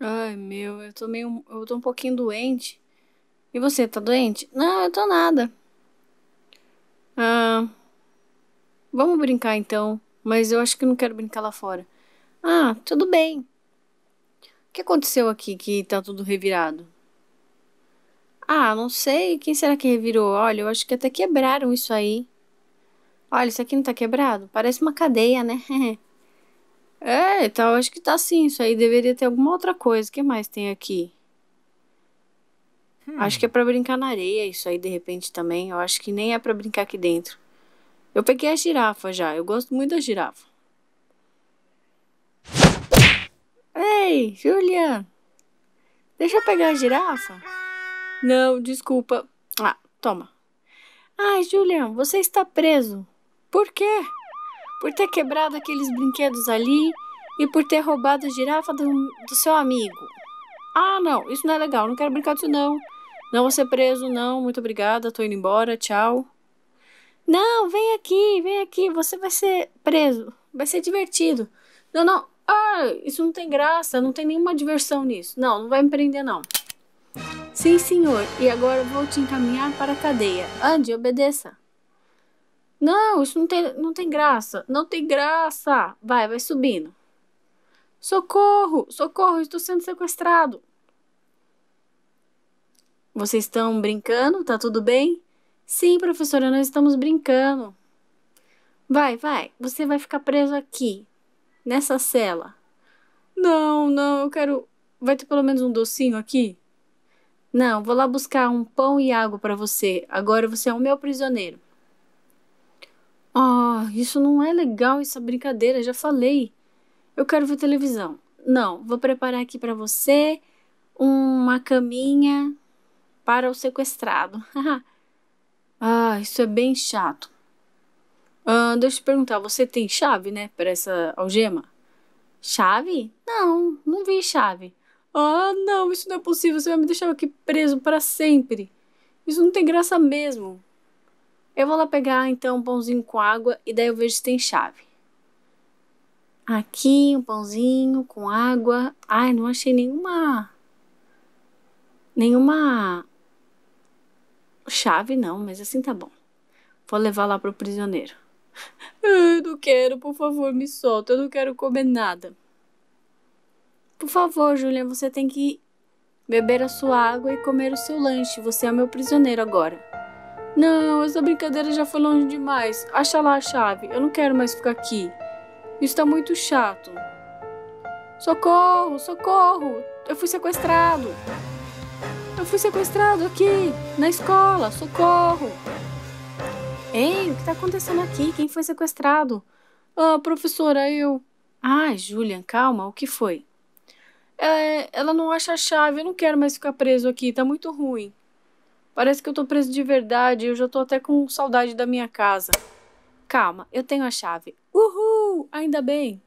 Ai, meu, eu tô meio. Eu tô um pouquinho doente. E você, tá doente? Não, eu tô nada. Ah. Vamos brincar então. Mas eu acho que não quero brincar lá fora. Ah, tudo bem. O que aconteceu aqui que tá tudo revirado? Ah, não sei. Quem será que revirou? Olha, eu acho que até quebraram isso aí. Olha, isso aqui não tá quebrado? Parece uma cadeia, né? É, então acho que tá sim. Isso aí deveria ter alguma outra coisa. O que mais tem aqui? Hum. Acho que é pra brincar na areia, isso aí de repente também. Eu acho que nem é pra brincar aqui dentro. Eu peguei a girafa já. Eu gosto muito da girafa. Ei, Julian, Deixa eu pegar a girafa? Não, desculpa. Ah, toma. Ai, Julian, você está preso. Por quê? por ter quebrado aqueles brinquedos ali e por ter roubado a girafa do, do seu amigo. Ah, não, isso não é legal, não quero brincar disso não. Não vou ser preso, não, muito obrigada, tô indo embora, tchau. Não, vem aqui, vem aqui, você vai ser preso, vai ser divertido. Não, não, ah, isso não tem graça, não tem nenhuma diversão nisso. Não, não vai me prender não. Sim, senhor, e agora vou te encaminhar para a cadeia. Ande, obedeça. Não, isso não tem, não tem graça. Não tem graça. Vai, vai subindo. Socorro, socorro, estou sendo sequestrado. Vocês estão brincando? Tá tudo bem? Sim, professora, nós estamos brincando. Vai, vai, você vai ficar preso aqui, nessa cela. Não, não, eu quero. Vai ter pelo menos um docinho aqui? Não, vou lá buscar um pão e água para você. Agora você é o meu prisioneiro. Ah, oh, isso não é legal, essa brincadeira, já falei. Eu quero ver televisão. Não, vou preparar aqui para você uma caminha para o sequestrado. ah, isso é bem chato. Ah, deixa eu te perguntar, você tem chave, né, para essa algema? Chave? Não, não vi chave. Ah, não, isso não é possível, você vai me deixar aqui preso para sempre. Isso não tem graça mesmo. Eu vou lá pegar então um pãozinho com água e daí eu vejo se tem chave. Aqui um pãozinho com água. Ai, não achei nenhuma nenhuma chave não, mas assim tá bom. Vou levar lá pro prisioneiro. Eu não quero, por favor, me solta. Eu não quero comer nada. Por favor, Julia, você tem que beber a sua água e comer o seu lanche. Você é meu prisioneiro agora. Não, essa brincadeira já foi longe demais. Acha lá a chave. Eu não quero mais ficar aqui. Isso tá muito chato. Socorro, socorro! Eu fui sequestrado! Eu fui sequestrado aqui, na escola, socorro! Ei, o que tá acontecendo aqui? Quem foi sequestrado? Ah, professora, eu. Ai, Julian, calma, o que foi? É, ela não acha a chave, eu não quero mais ficar preso aqui, tá muito ruim. Parece que eu tô preso de verdade, eu já tô até com saudade da minha casa. Calma, eu tenho a chave. Uhul! Ainda bem!